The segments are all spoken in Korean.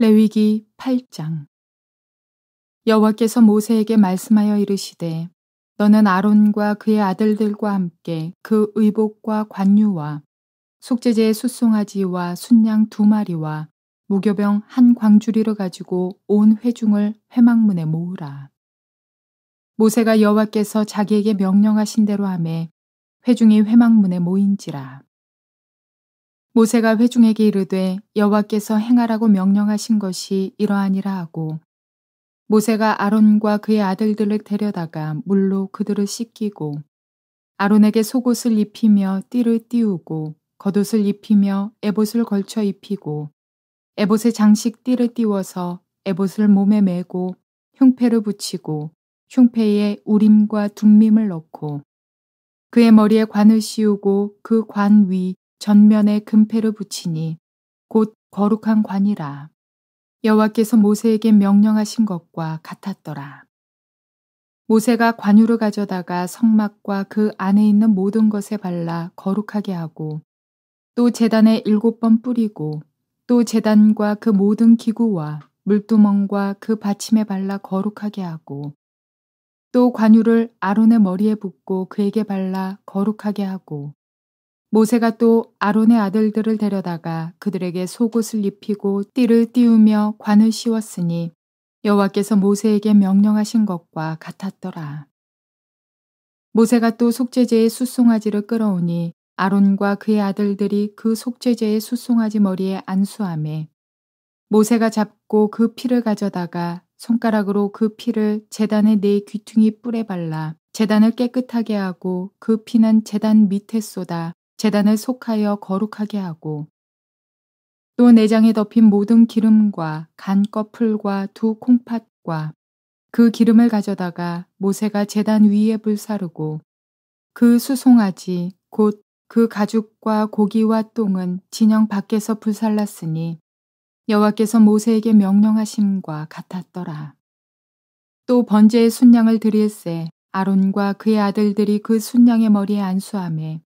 레위기 8장 여호와께서 모세에게 말씀하여 이르시되 너는 아론과 그의 아들들과 함께 그 의복과 관유와 속죄제의 숫송아지와 순양 두 마리와 무교병 한 광주리를 가지고 온 회중을 회막문에 모으라. 모세가 여호와께서 자기에게 명령하신 대로 함에 회중이 회막문에 모인지라. 모세가 회중에게 이르되 여호와께서 행하라고 명령하신 것이 이러하니라 하고 모세가 아론과 그의 아들들을 데려다가 물로 그들을 씻기고 아론에게 속옷을 입히며 띠를 띄우고 겉옷을 입히며 에봇을 걸쳐 입히고 에봇의 장식 띠를 띄워서 에봇을 몸에 메고 흉패를 붙이고 흉패에 우림과 둠밈을 넣고 그의 머리에 관을 씌우고 그관위 전면에 금패를 붙이니 곧 거룩한 관이라. 여호와께서 모세에게 명령하신 것과 같았더라. 모세가 관유를 가져다가 성막과 그 안에 있는 모든 것에 발라 거룩하게 하고 또 재단에 일곱 번 뿌리고 또 재단과 그 모든 기구와 물두멍과 그 받침에 발라 거룩하게 하고 또 관유를 아론의 머리에 붓고 그에게 발라 거룩하게 하고 모세가 또 아론의 아들들을 데려다가 그들에게 속옷을 입히고 띠를 띠우며 관을 씌웠으니 여호와께서 모세에게 명령하신 것과 같았더라. 모세가 또 속죄제의 숫송아지를 끌어오니 아론과 그의 아들들이 그 속죄제의 숫송아지 머리에 안수함에 모세가 잡고 그 피를 가져다가 손가락으로 그 피를 재단의 네 귀퉁이 뿔에 발라 재단을 깨끗하게 하고 그 피는 재단 밑에 쏟아 재단을 속하여 거룩하게 하고 또 내장에 덮인 모든 기름과 간꺼풀과 두 콩팥과 그 기름을 가져다가 모세가 재단 위에 불사르고 그 수송아지 곧 그 가죽과 고기와 똥은 진영 밖에서 불살랐으니 여호와께서 모세에게 명령하심과 같았더라. 또 번제의 순양을 드릴세 아론과 그의 아들들이 그 순양의 머리에 안수함에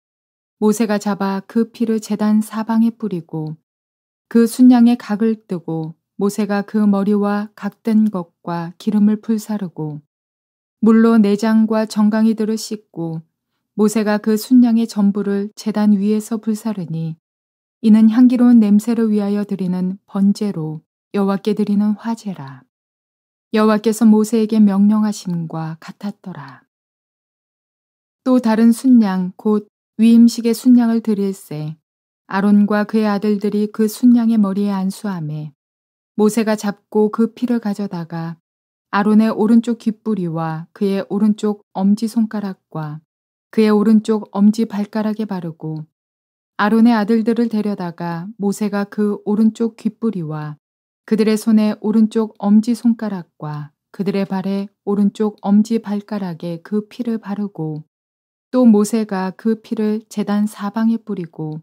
모세가 잡아 그 피를 재단 사방에 뿌리고 그 순양의 각을 뜨고 모세가 그 머리와 각된 것과 기름을 풀사르고 물로 내장과 정강이들을 씻고 모세가 그 순양의 전부를 재단 위에서 불사르니 이는 향기로운 냄새를 위하여 드리는 번제로 여호와께 드리는 화제라 여호와께서 모세에게 명령하심과 같았더라 또 다른 순양 곧 위임식의 순양을 드릴세 아론과 그의 아들들이 그 순양의 머리에 안수함에 모세가 잡고 그 피를 가져다가 아론의 오른쪽 귓뿌리와 그의 오른쪽 엄지 손가락과 그의 오른쪽 엄지 발가락에 바르고 아론의 아들들을 데려다가 모세가 그 오른쪽 귓뿌리와 그들의 손에 오른쪽 엄지 손가락과 그들의 발에 오른쪽 엄지 발가락에 그 피를 바르고 또 모세가 그 피를 재단 사방에 뿌리고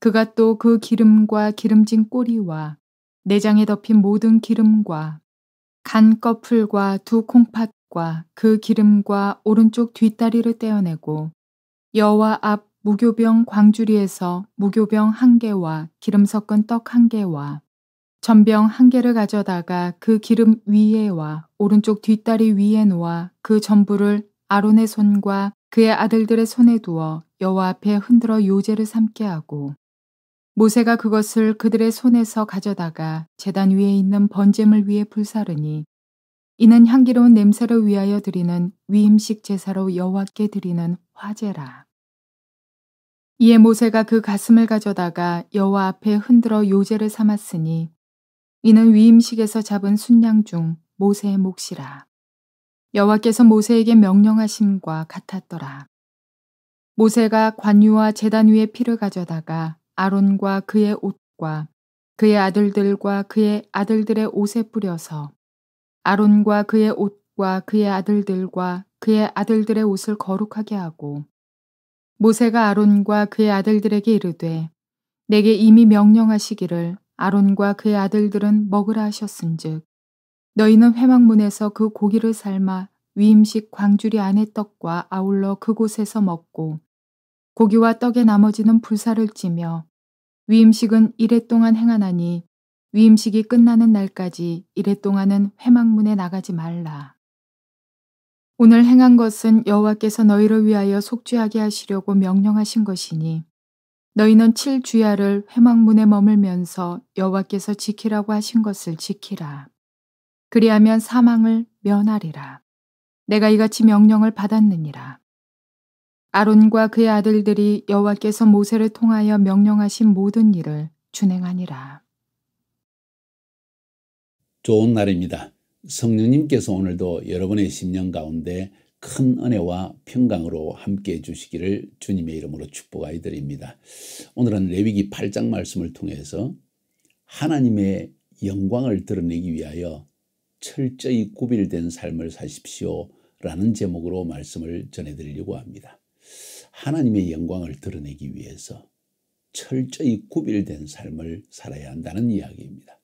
그가 또 그 기름과 기름진 꼬리와 내장에 덮인 모든 기름과 간 꺼풀과 두 콩팥과 그 기름과 오른쪽 뒷다리를 떼어내고 여와 앞 무교병 광주리에서 무교병 한 개와 기름 섞은 떡 한 개와 전병 한 개를 가져다가 그 기름 위에와 오른쪽 뒷다리 위에 놓아 그 전부를 아론의 손과 그의 아들들의 손에 두어 여호와 앞에 흔들어 요제를 삼게 하고 모세가 그것을 그들의 손에서 가져다가 제단 위에 있는 번제물 위에 불사르니 이는 향기로운 냄새를 위하여 드리는 위임식 제사로 여호와께 드리는 화제라. 이에 모세가 그 가슴을 가져다가 여호와 앞에 흔들어 요제를 삼았으니 이는 위임식에서 잡은 순양 중 모세의 몫이라. 여호와께서 모세에게 명령하심과 같았더라. 모세가 관유와 재단 위에 피를 가져다가 아론과 그의 옷과 그의 아들들과 그의 아들들의 옷에 뿌려서 아론과 그의 옷과 그의 아들들과 그의 아들들의 옷을 거룩하게 하고 모세가 아론과 그의 아들들에게 이르되 내게 이미 명령하시기를 아론과 그의 아들들은 먹으라 하셨은즉 너희는 회막문에서 그 고기를 삶아 위임식 광주리 안의 떡과 아울러 그곳에서 먹고 고기와 떡에 나머지는 불사를 찌며 위임식은 이래 동안 행하나니 위임식이 끝나는 날까지 이래 동안은 회막문에 나가지 말라. 오늘 행한 것은 여호와께서 너희를 위하여 속죄하게 하시려고 명령하신 것이니 너희는 7주야를 회막문에 머물면서 여호와께서 지키라고 하신 것을 지키라. 그리하면 사망을 면하리라. 내가 이같이 명령을 받았느니라. 아론과 그의 아들들이 여호와께서 모세를 통하여 명령하신 모든 일을 준행하니라. 좋은 날입니다. 성령님께서 오늘도 여러분의 심령 가운데 큰 은혜와 평강으로 함께 해 주시기를 주님의 이름으로 축복하 드립니다. 오늘은 레위기 8장 말씀을 통해서 하나님의 영광을 드러내기 위하여 철저히 구별된 삶을 사십시오. 라는 제목으로 말씀을 전해드리려고 합니다. 하나님의 영광을 드러내기 위해서 철저히 구별된 삶을 살아야 한다는 이야기입니다.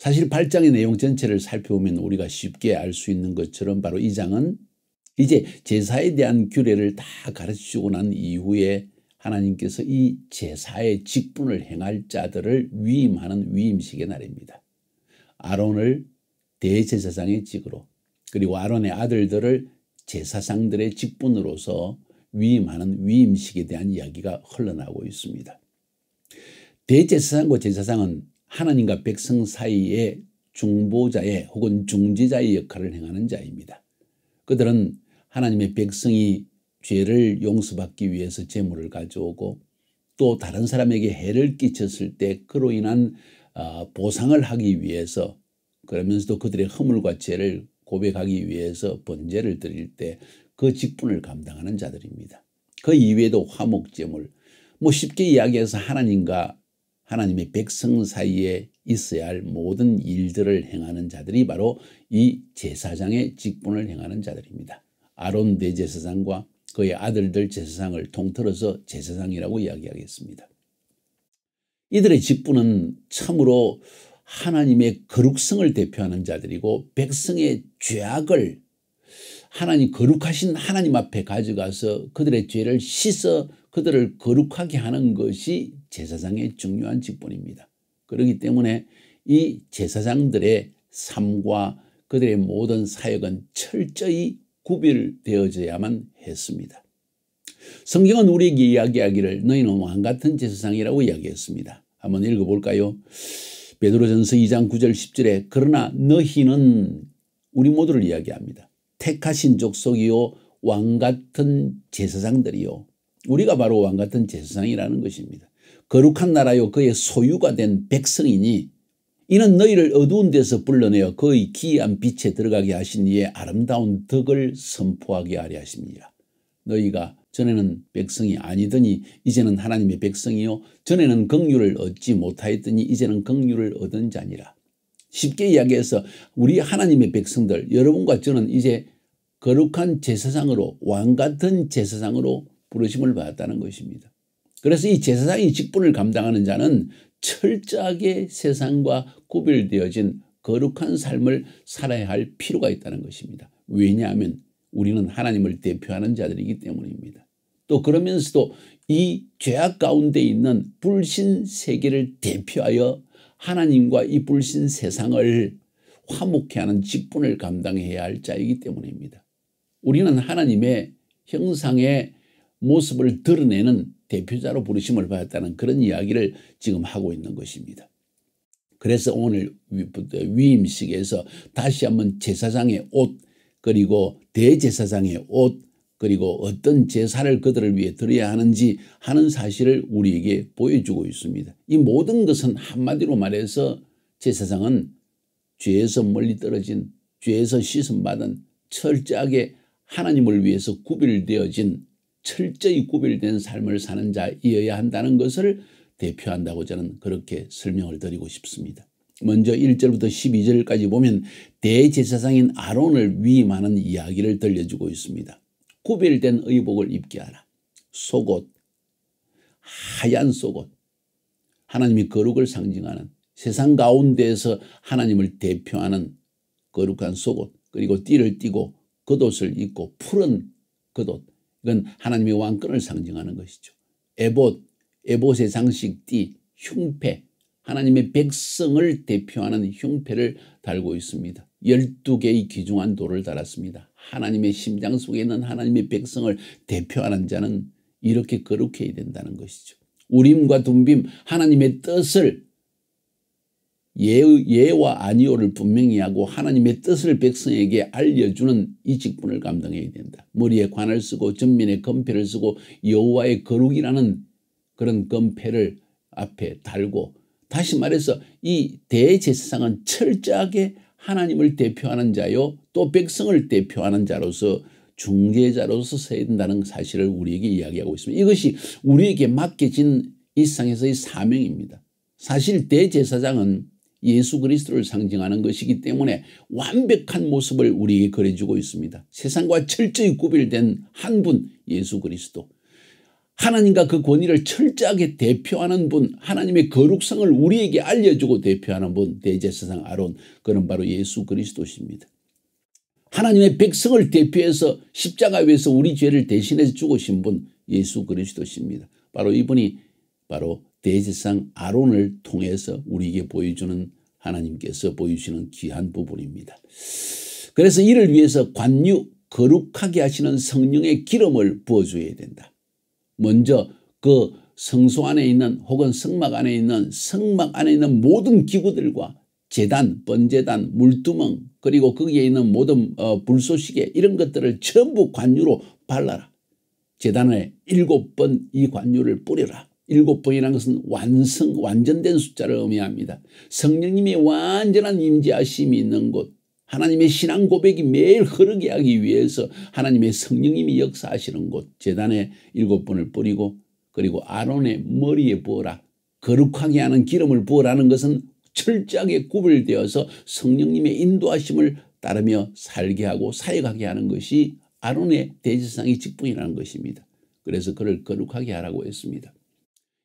사실 8장의 내용 전체를 살펴보면 우리가 쉽게 알 수 있는 것처럼 바로 이 장은 이제 제사에 대한 규례를 다 가르치고 난 이후에 하나님께서 이 제사의 직분을 행할 자들을 위임하는 위임식의 날입니다. 아론을 대제사장의 직으로 그리고 아론의 아들들을 제사장들의 직분으로서 위임하는 위임식에 대한 이야기가 흘러나오고 있습니다. 대제사장과 제사장은 하나님과 백성 사이의 중보자의 혹은 중지자의 역할을 행하는 자입니다. 그들은 하나님의 백성이 죄를 용서받기 위해서 재물을 가져오고 또 다른 사람에게 해를 끼쳤을 때 그로 인한 어, 보상을 하기 위해서 그러면서도 그들의 허물과 죄를 고백하기 위해서 번제를 드릴 때 그 직분을 감당하는 자들입니다. 그 이외에도 화목제물, 뭐 쉽게 이야기해서 하나님과 하나님의 백성 사이에 있어야 할 모든 일들을 행하는 자들이 바로 이 제사장의 직분을 행하는 자들입니다. 아론 대제사장과 그의 아들들 제사장을 통틀어서 제사장이라고 이야기하겠습니다. 이들의 직분은 참으로 하나님의 거룩성을 대표하는 자들이고 백성의 죄악을 하나님 거룩하신 하나님 앞에 가져가서 그들의 죄를 씻어 그들을 거룩하게 하는 것이 제사장의 중요한 직분입니다. 그렇기 때문에 이 제사장들의 삶과 그들의 모든 사역은 철저히 구별되어져야만 했습니다. 성경은 우리에게 이야기하기를 너희는 왕 같은 제사장이라고 이야기했습니다. 한번 읽어볼까요? 베드로전서 2장 9절 10절에 그러나 너희는 우리 모두를 이야기합니다. 택하신 족속이요 왕같은 제사장들이요 우리가 바로 왕같은 제사장이라는 것입니다. 거룩한 나라요 그의 소유가 된 백성이니 이는 너희를 어두운 데서 불러내어 그의 기이한 빛에 들어가게 하신 이의 아름다운 덕을 선포하게 하려 하십니다. 너희가 전에는 백성이 아니더니 이제는 하나님의 백성이요 전에는 긍휼을 얻지 못하였더니 이제는 긍휼을 얻은 자니라. 쉽게 이야기해서 우리 하나님의 백성들 여러분과 저는 이제 거룩한 제사장으로 왕같은 제사장으로 부르심을 받았다는 것입니다. 그래서 이 제사장이 직분을 감당하는 자는 철저하게 세상과 구별되어진 거룩한 삶을 살아야 할 필요가 있다는 것입니다. 왜냐하면 우리는 하나님을 대표하는 자들이기 때문입니다. 또 그러면서도 이 죄악 가운데 있는 불신 세계를 대표하여 하나님과 이 불신 세상을 화목케 하는 직분을 감당해야 할 자이기 때문입니다. 우리는 하나님의 형상의 모습을 드러내는 대표자로 부르심을 받았다는 그런 이야기를 지금 하고 있는 것입니다. 그래서 오늘 위임식에서 다시 한번 제사장의 옷 그리고 대제사장의 옷 그리고 어떤 제사를 그들을 위해 드려야 하는지 하는 사실을 우리에게 보여주고 있습니다. 이 모든 것은 한마디로 말해서 제사장은 죄에서 멀리 떨어진 죄에서 씻음받은 철저하게 하나님을 위해서 구별되어진 철저히 구별된 삶을 사는 자이어야 한다는 것을 대표한다고 저는 그렇게 설명을 드리고 싶습니다. 먼저 1절부터 12절까지 보면 대제사상인 아론을 위임하는 이야기를 들려주고 있습니다. 구별된 의복을 입게 하라. 속옷, 하얀 속옷, 하나님의 거룩을 상징하는 세상 가운데에서 하나님을 대표하는 거룩한 속옷, 그리고 띠를 띠고 겉옷을 입고 푸른 겉옷, 이건 하나님의 왕권을 상징하는 것이죠. 에봇, 에봇의 장식 띠, 흉패, 하나님의 백성을 대표하는 흉패를 달고 있습니다. 12개의 귀중한 돌을 달았습니다. 하나님의 심장 속에 있는 하나님의 백성을 대표하는 자는 이렇게 거룩해야 된다는 것이죠. 우림과 둠빔 하나님의 뜻을 예, 예와 아니오를 분명히 하고 하나님의 뜻을 백성에게 알려주는 이 직분을 감당해야 된다. 머리에 관을 쓰고 전면에 검패를 쓰고 여호와의 거룩이라는 그런 검패를 앞에 달고 다시 말해서 이 대제사장은 철저하게 하나님을 대표하는 자요 또 백성을 대표하는 자로서 중재자로서 서야 된다는 사실을 우리에게 이야기하고 있습니다. 이것이 우리에게 맡겨진 이상에서의 사명입니다. 사실 대제사장은 예수 그리스도를 상징하는 것이기 때문에 완벽한 모습을 우리에게 그려주고 있습니다. 세상과 철저히 구별된 한 분 예수 그리스도 하나님과 그 권위를 철저하게 대표하는 분, 하나님의 거룩성을 우리에게 알려주고 대표하는 분, 대제사장 아론, 그는 바로 예수 그리스도십니다. 하나님의 백성을 대표해서 십자가 위에서 우리 죄를 대신해서 죽으신 분, 예수 그리스도십니다. 바로 이분이 바로 대제사장 아론을 통해서 우리에게 보여주는 하나님께서 보여주시는 귀한 부분입니다. 그래서 이를 위해서 관유, 거룩하게 하시는 성령의 기름을 부어줘야 된다. 먼저 그 성소 안에 있는 혹은 성막 안에 있는 성막 안에 있는 모든 기구들과 재단, 번재단 물두멍 그리고 거기에 있는 모든 어, 불소시개 이런 것들을 전부 관유로 발라라. 재단에 일곱 번 이 관유를 뿌려라. 일곱 번이라는 것은 완성, 완전된 숫자를 의미합니다. 성령님의 완전한 임재하심이 있는 곳, 하나님의 신앙 고백이 매일 흐르게 하기 위해서 하나님의 성령님이 역사하시는 곳 재단에 일곱 번을 뿌리고 그리고 아론의 머리에 부어라 거룩하게 하는 기름을 부어라는 것은 철저하게 구별되어서 성령님의 인도하심을 따르며 살게 하고 사역하게 하는 것이 아론의 대지상의 직분이라는 것입니다. 그래서 그를 거룩하게 하라고 했습니다.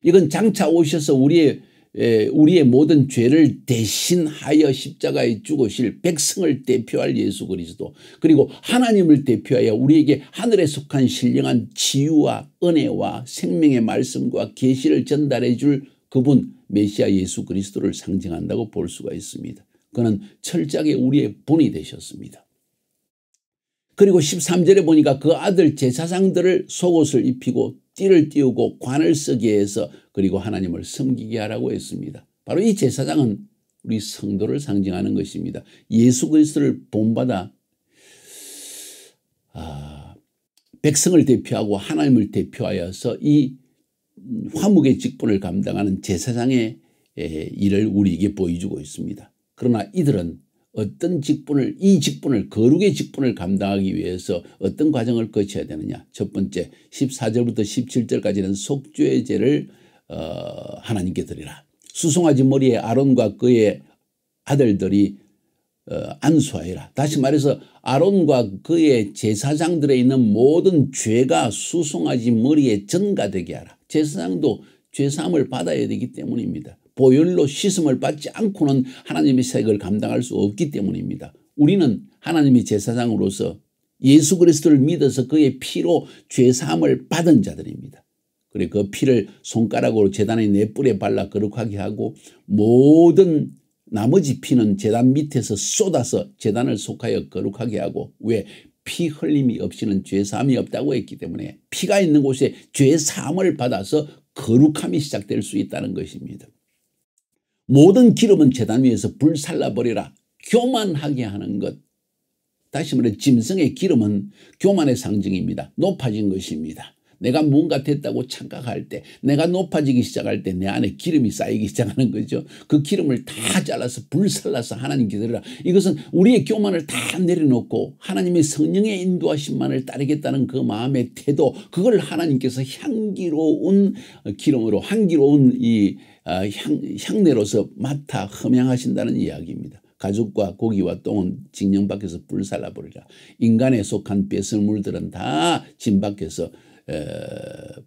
이건 장차 오셔서 우리의 예, 우리의 모든 죄를 대신하여 십자가에 죽으실 백성을 대표할 예수 그리스도 그리고 하나님을 대표하여 우리에게 하늘에 속한 신령한 치유와 은혜와 생명의 말씀과 계시를 전달해 줄 그분 메시아 예수 그리스도를 상징한다고 볼 수가 있습니다. 그는 철저하게 우리의 본이 되셨습니다. 그리고 13절에 보니까 그 아들 제사장들을 속옷을 입히고 띠를 띄우고 관을 쓰게 해서 그리고 하나님을 섬기게 하라고 했습니다. 바로 이 제사장은 우리 성도를 상징하는 것입니다. 예수 그리스도를 본받아 아, 백성을 대표하고 하나님을 대표하여서 이 화목의 직분을 감당하는 제사장의 일을 우리에게 보여주고 있습니다. 그러나 이들은 어떤 직분을 이 직분을 거룩의 직분을 감당하기 위해서 어떤 과정을 거쳐야 되느냐 첫 번째 14절부터 17절까지는 속죄의 죄를 어, 하나님께 드리라 수송아지 머리에 아론과 그의 아들들이 어, 안수하여라 다시 말해서 아론과 그의 제사장들에 있는 모든 죄가 수송아지 머리에 전가되게 하라 제사장도 죄사함을 받아야 되기 때문입니다 보혈로 씻음을 받지 않고는 하나님의 색을 감당할 수 없기 때문입니다. 우리는 하나님의 제사장으로서 예수 그리스도를 믿어서 그의 피로 죄 사함을 받은 자들입니다. 그리그 피를 손가락으로 재단의 내뿔에 발라 거룩하게 하고 모든 나머지 피는 재단 밑에서 쏟아서 재단을 속하여 거룩하게 하고 왜 피 흘림이 없이는 죄 사함이 없다고 했기 때문에 피가 있는 곳에 죄 사함을 받아서 거룩함이 시작될 수 있다는 것입니다. 모든 기름은 재단 위에서 불살라버리라 교만하게 하는 것. 다시 말해 짐승의 기름은 교만의 상징입니다. 높아진 것입니다. 내가 뭔가 됐다고 착각할 때 내가 높아지기 시작할 때 내 안에 기름이 쌓이기 시작하는 거죠. 그 기름을 다 잘라서 불살라서 하나님께 드리라. 이것은 우리의 교만을 다 내려놓고 하나님의 성령의 인도하심만을 따르겠다는 그 마음의 태도 그걸 하나님께서 향기로운 기름으로 향기로운 이 아, 향, 향내로서 맡아 흠양하신다는 이야기입니다. 가죽과 고기와 똥은 징령 밖에서 불살라버리라. 인간에 속한 뺏을 물들은 다진 밖에서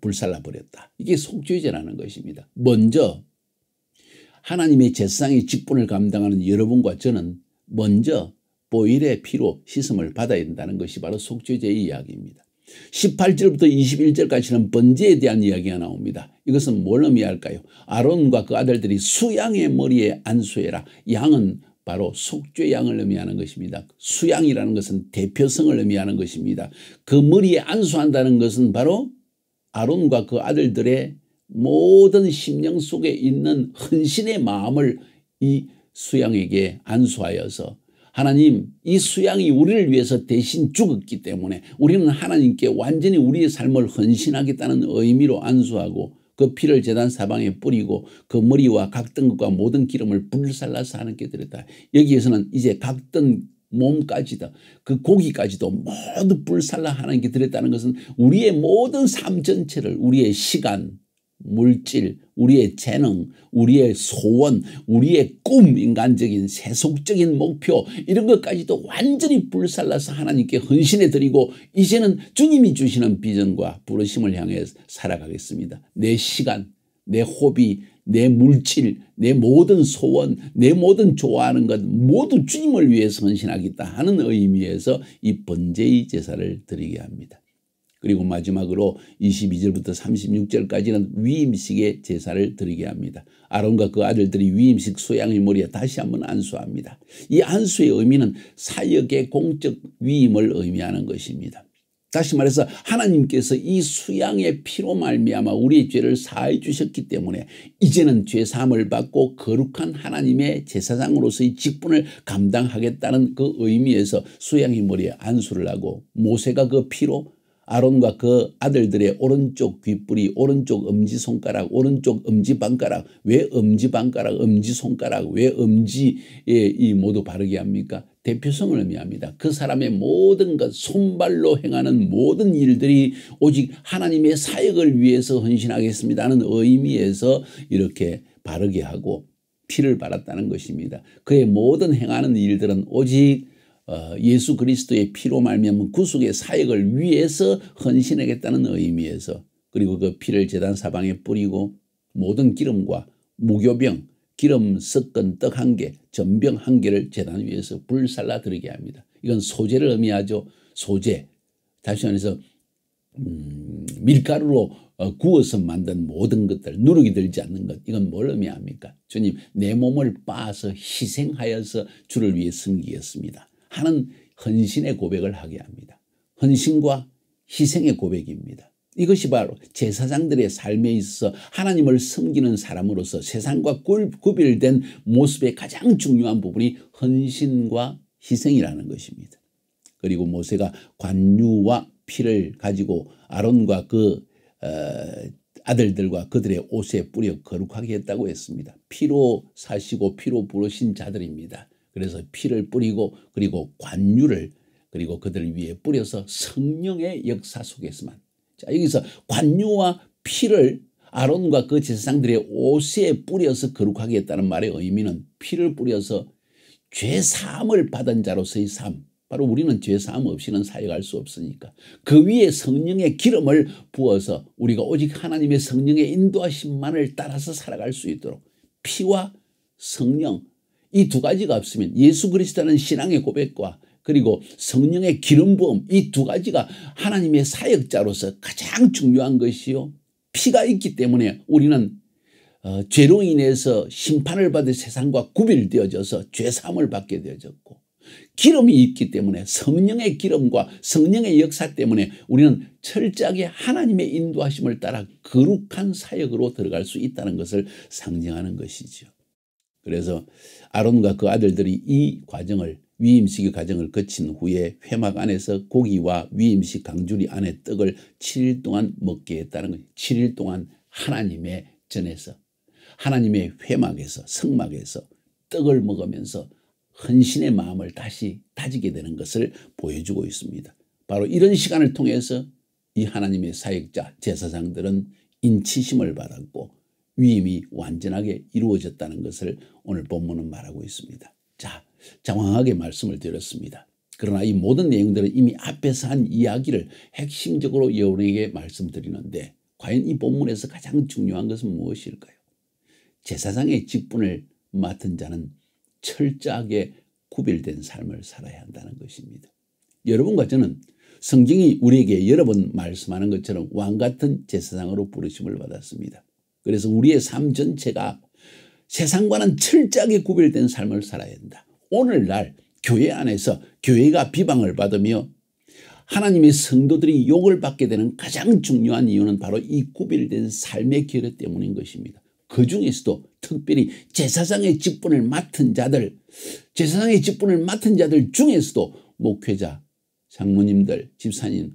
불살라 버렸다. 이게 속죄죄라는 것입니다. 먼저 하나님의 제상의 직분을 감당하는 여러분과 저는 먼저 보일의 피로 씻음을 받아야 된다는 것이 바로 속죄죄의 이야기입니다. 18절부터 21절까지는 번제에 대한 이야기가 나옵니다. 이것은 뭘 의미할까요? 아론과 그 아들들이 수양의 머리에 안수해라. 양은 바로 속죄양을 의미하는 것입니다. 수양이라는 것은 대표성을 의미하는 것입니다. 그 머리에 안수한다는 것은 바로 아론과 그 아들들의 모든 심령 속에 있는 헌신의 마음을 이 수양에게 안수하여서 하나님 이 수양이 우리를 위해서 대신 죽었기 때문에 우리는 하나님께 완전히 우리의 삶을 헌신하겠다는 의미로 안수하고 그 피를 재단 사방에 뿌리고 그 머리와 각등급과 모든 기름을 불살라서 하나님께 드렸다. 여기에서는 이제 각던 몸까지다. 그 고기까지도 모두 불살라 하나님께 드렸다는 것은 우리의 모든 삶 전체를 우리의 시간, 물질, 우리의 재능, 우리의 소원, 우리의 꿈, 인간적인 세속적인 목표 이런 것까지도 완전히 불살라서 하나님께 헌신해 드리고 이제는 주님이 주시는 비전과 부르심을 향해 살아가겠습니다. 내 시간, 내 호비, 내 물질, 내 모든 소원, 내 모든 좋아하는 것 모두 주님을 위해서 헌신하겠다 하는 의미에서 이 번제의 제사를 드리게 합니다. 그리고 마지막으로 22절부터 36절까지는 위임식의 제사를 드리게 합니다. 아론과 그 아들들이 위임식 소양의 머리에 다시 한번 안수합니다. 이 안수의 의미는 사역의 공적 위임을 의미하는 것입니다. 다시 말해서 하나님께서 이 수양의 피로 말미암아 우리의 죄를 사해 주셨기 때문에 이제는 죄 사함을 받고 거룩한 하나님의 제사장으로서의 직분을 감당하겠다는 그 의미에서 수양의 머리에 안수를 하고 모세가 그 피로 아론과 그 아들들의 오른쪽 귀불이 오른쪽 엄지 손가락, 오른쪽 엄지 방가락왜 엄지 방가락 엄지 손가락, 왜 엄지에 이 모두 바르게 합니까? 대표성을 의미합니다. 그 사람의 모든 것, 손발로 행하는 모든 일들이 오직 하나님의 사역을 위해서 헌신하겠습니다는 하 의미에서 이렇게 바르게 하고 피를 바랐다는 것입니다. 그의 모든 행하는 일들은 오직 어, 예수 그리스도의 피로 말미암은 구속의 그 사역을 위해서 헌신하겠다는 의미에서 그리고 그 피를 재단 사방에 뿌리고 모든 기름과 무교병 기름 섞은 떡 한 개, 전병 한 개를 재단 위에서 불살라 드리게 합니다. 이건 소재를 의미하죠. 소재. 다시 말해서 음, 밀가루로 어, 구워서 만든 모든 것들 누룩이 들지 않는 것 이건 뭘 의미합니까? 주님 내 몸을 빠서 희생하여서 주를 위해 섬기겠습니다. 하는 헌신의 고백을 하게 합니다. 헌신과 희생의 고백입니다. 이것이 바로 제사장들의 삶에 있어 하나님을 섬기는 사람으로서 세상과 구별된 모습의 가장 중요한 부분이 헌신과 희생이라는 것입니다. 그리고 모세가 관유와 피를 가지고 아론과 그 어, 아들들과 그들의 옷에 뿌려 거룩하게 했다고 했습니다. 피로 사시고 피로 부르신 자들입니다. 그래서 피를 뿌리고 그리고 관유를 그리고 그들 위에 뿌려서 성령의 역사 속에서만 자 여기서 관유와 피를 아론과 그 제사장들의 옷에 뿌려서 거룩하게 했다는 말의 의미는 피를 뿌려서 죄 사함을 받은 자로서의 삶 바로 우리는 죄 사함 없이는 사역할 수 없으니까 그 위에 성령의 기름을 부어서 우리가 오직 하나님의 성령의 인도하심만을 따라서 살아갈 수 있도록 피와 성령 이두 가지가 없으면 예수 그리스도는 신앙의 고백과 그리고 성령의 기름 부음 이 두 가지가 하나님의 사역자로서 가장 중요한 것이요 피가 있기 때문에 우리는 어, 죄로 인해서 심판을 받을 세상과 구별되어져서 죄사을 받게 되어졌고 기름이 있기 때문에 성령의 기름과 성령의 역사 때문에 우리는 철저하게 하나님의 인도하심을 따라 거룩한 사역으로 들어갈 수 있다는 것을 상징하는 것이지요. 그래서 아론과 그 아들들이 이 과정을 위임식의 과정을 거친 후에 회막 안에서 고기와 위임식 강주리 안에 떡을 7일 동안 먹게 했다는 거예요. 7일 동안 하나님의 전에서 하나님의 회막에서 성막에서 떡을 먹으면서 헌신의 마음을 다시 다지게 되는 것을 보여주고 있습니다. 바로 이런 시간을 통해서 이 하나님의 사역자 제사장들은 인치심을 받았고 위임이 완전하게 이루어졌다는 것을 오늘 본문은 말하고 있습니다. 자, 장황하게 말씀을 드렸습니다. 그러나 이 모든 내용들은 이미 앞에서 한 이야기를 핵심적으로 여러분에게 말씀드리는데 과연 이 본문에서 가장 중요한 것은 무엇일까요? 제사장의 직분을 맡은 자는 철저하게 구별된 삶을 살아야 한다는 것입니다. 여러분과 저는 성경이 우리에게 여러 번 말씀하는 것처럼 왕 같은 제사장으로 부르심을 받았습니다. 그래서 우리의 삶 전체가 세상과는 철저하게 구별된 삶을 살아야 한다. 오늘날 교회 안에서 교회가 비방을 받으며 하나님의 성도들이 욕을 받게 되는 가장 중요한 이유는 바로 이 구별된 삶의 결여 때문인 것입니다. 그 중에서도 특별히 제사장의 직분을 맡은 자들, 제사장의 직분을 맡은 자들 중에서도 목회자, 장모님들, 집사님,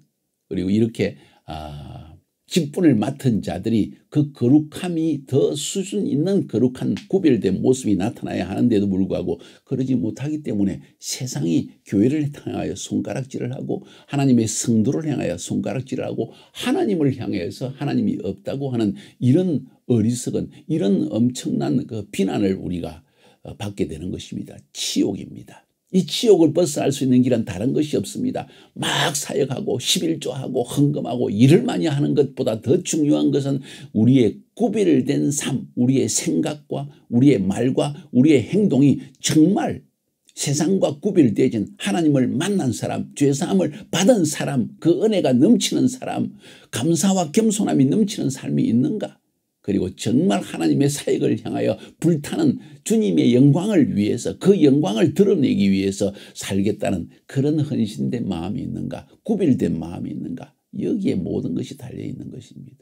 그리고 이렇게 아, 직분을 맡은 자들이 그 거룩함이 더 수준 있는 거룩한 구별된 모습이 나타나야 하는데도 불구하고 그러지 못하기 때문에 세상이 교회를 향하여 손가락질을 하고 하나님의 성도를 향하여 손가락질을 하고 하나님을 향해서 하나님이 없다고 하는 이런 어리석은 이런 엄청난 그 비난을 우리가 어, 받게 되는 것입니다. 치욕입니다. 이 지옥을 벗어날 수 있는 길은 다른 것이 없습니다. 막 사역하고 11조하고 헌금하고 일을 많이 하는 것보다 더 중요한 것은 우리의 구별된 삶, 우리의 생각과 우리의 말과 우리의 행동이 정말 세상과 구별되진 하나님을 만난 사람, 죄사함을 받은 사람, 그 은혜가 넘치는 사람, 감사와 겸손함이 넘치는 삶이 있는가? 그리고 정말 하나님의 사역을 향하여 불타는 주님의 영광을 위해서 그 영광을 드러내기 위해서 살겠다는 그런 헌신된 마음이 있는가 구별된 마음이 있는가 여기에 모든 것이 달려있는 것입니다.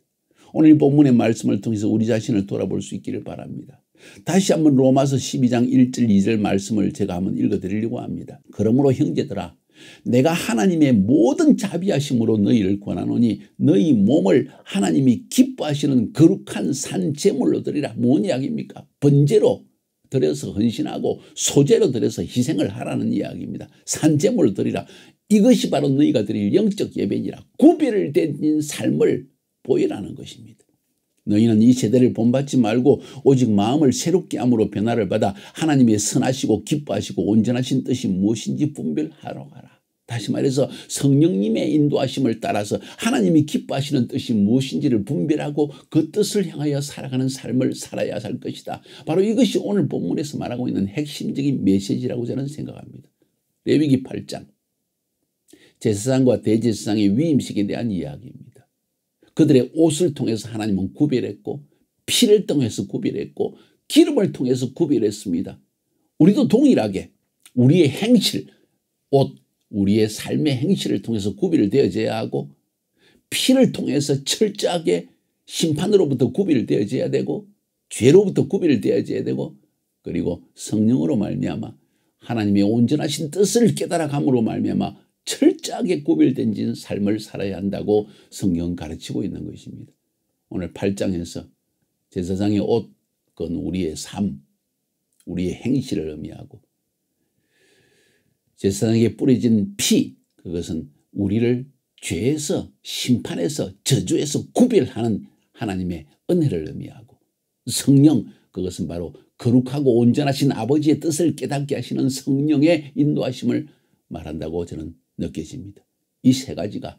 오늘 본문의 말씀을 통해서 우리 자신을 돌아볼 수 있기를 바랍니다. 다시 한번 로마서 12장 1절 2절 말씀을 제가 한번 읽어드리려고 합니다. 그러므로 형제들아 내가 하나님의 모든 자비하심으로 너희를 권하노니 너희 몸을 하나님이 기뻐하시는 거룩한 산재물로 드리라. 뭔 이야기입니까? 번제로 드려서 헌신하고 소재로 드려서 희생을 하라는 이야기입니다. 산재물을 드리라. 이것이 바로 너희가 드릴 영적 예배니라. 구별된 삶을 보이라는 것입니다. 너희는 이 세대를 본받지 말고 오직 마음을 새롭게 함으로 변화를 받아 하나님의 선하시고 기뻐하시고 온전하신 뜻이 무엇인지 분별하러 가라. 다시 말해서 성령님의 인도하심을 따라서 하나님이 기뻐하시는 뜻이 무엇인지를 분별하고 그 뜻을 향하여 살아가는 삶을 살아야 할 것이다. 바로 이것이 오늘 본문에서 말하고 있는 핵심적인 메시지라고 저는 생각합니다. 레위기 8장 제사장과 대제사장의 위임식에 대한 이야기입니다. 그들의 옷을 통해서 하나님은 구별했고 피를 통해서 구별했고 기름을 통해서 구별했습니다. 우리도 동일하게 우리의 행실, 옷, 우리의 삶의 행실을 통해서 구별되어져야 하고 피를 통해서 철저하게 심판으로부터 구별되어져야 되고 죄로부터 구별되어져야 되고 그리고 성령으로 말미암아 하나님의 온전하신 뜻을 깨달아 감으로 말미암아 철저하게 구별된진 삶을 살아야 한다고 성경 가르치고 있는 것입니다. 오늘 8장에서 제사장의 옷, 그건 우리의 삶, 우리의 행실을 의미하고 제사장에 뿌려진 피, 그것은 우리를 죄에서 심판에서 저주에서 구별하는 하나님의 은혜를 의미하고 성령, 그것은 바로 거룩하고 온전하신 아버지의 뜻을 깨닫게 하시는 성령의 인도하심을 말한다고 저는 느껴집니다. 이 세 가지가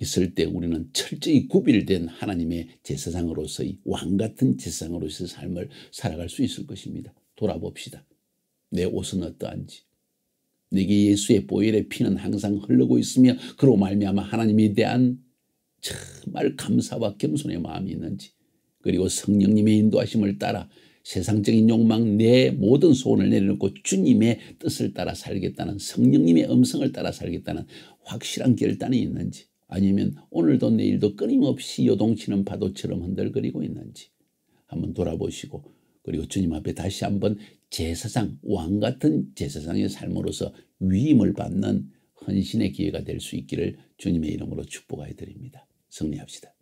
있을 때 우리는 철저히 구별된 하나님의 제사장으로서의 왕같은 제사장으로서의 삶을 살아갈 수 있을 것입니다. 돌아봅시다. 내 옷은 어떠한지 내게 예수의 보혈의 피는 항상 흘르고 있으며 그로 말미암아 하나님에 대한 정말 감사와 겸손의 마음이 있는지 그리고 성령님의 인도하심을 따라 세상적인 욕망 내 모든 소원을 내려놓고 주님의 뜻을 따라 살겠다는 성령님의 음성을 따라 살겠다는 확실한 결단이 있는지 아니면 오늘도 내일도 끊임없이 요동치는 파도처럼 흔들거리고 있는지 한번 돌아보시고 그리고 주님 앞에 다시 한번 제사장 왕 같은 제사장의 삶으로서 위임을 받는 헌신의 기회가 될 수 있기를 주님의 이름으로 축복하여 드립니다. 승리합시다.